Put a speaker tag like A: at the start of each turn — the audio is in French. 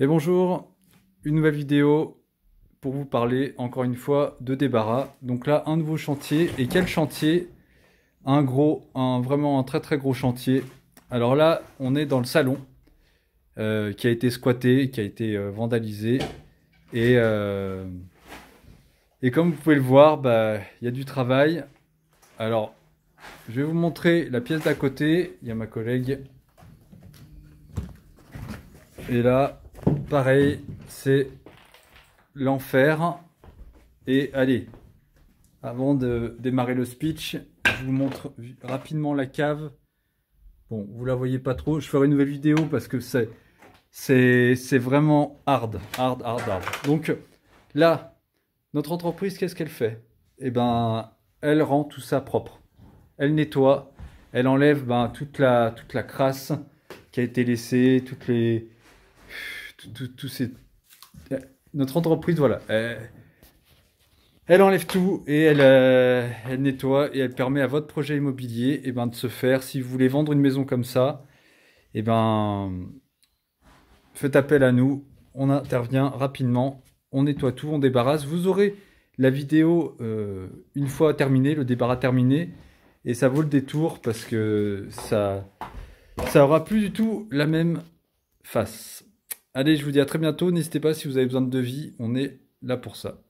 A: Et bonjour, une nouvelle vidéo pour vous parler encore une fois de débarras. Donc là, un nouveau chantier. Et quel chantier Un gros, un vraiment un très très gros chantier. Alors là, on est dans le salon euh, qui a été squatté, qui a été euh, vandalisé. Et, euh, et comme vous pouvez le voir, bah, il y a du travail. Alors, je vais vous montrer la pièce d'à côté. Il y a ma collègue. Et là, Pareil, c'est l'enfer. Et allez, avant de démarrer le speech, je vous montre rapidement la cave. Bon, vous la voyez pas trop. Je ferai une nouvelle vidéo parce que c'est c'est vraiment hard, hard, hard, hard. Donc là, notre entreprise, qu'est-ce qu'elle fait Eh ben, elle rend tout ça propre. Elle nettoie, elle enlève ben, toute la toute la crasse qui a été laissée, toutes les euh, notre entreprise, voilà. Euh, elle, enlève tout et euh, elle, nettoie et elle permet à votre projet immobilier et eh ben, de se faire. Si vous voulez vendre une maison comme ça, et eh ben, faites appel à nous. On intervient rapidement. On nettoie tout, on débarrasse. Vous aurez la vidéo une fois terminée, le débarras terminé. Et ça vaut le détour parce que ça, ça aura plus du tout la même face. Allez, je vous dis à très bientôt. N'hésitez pas si vous avez besoin de devis, on est là pour ça.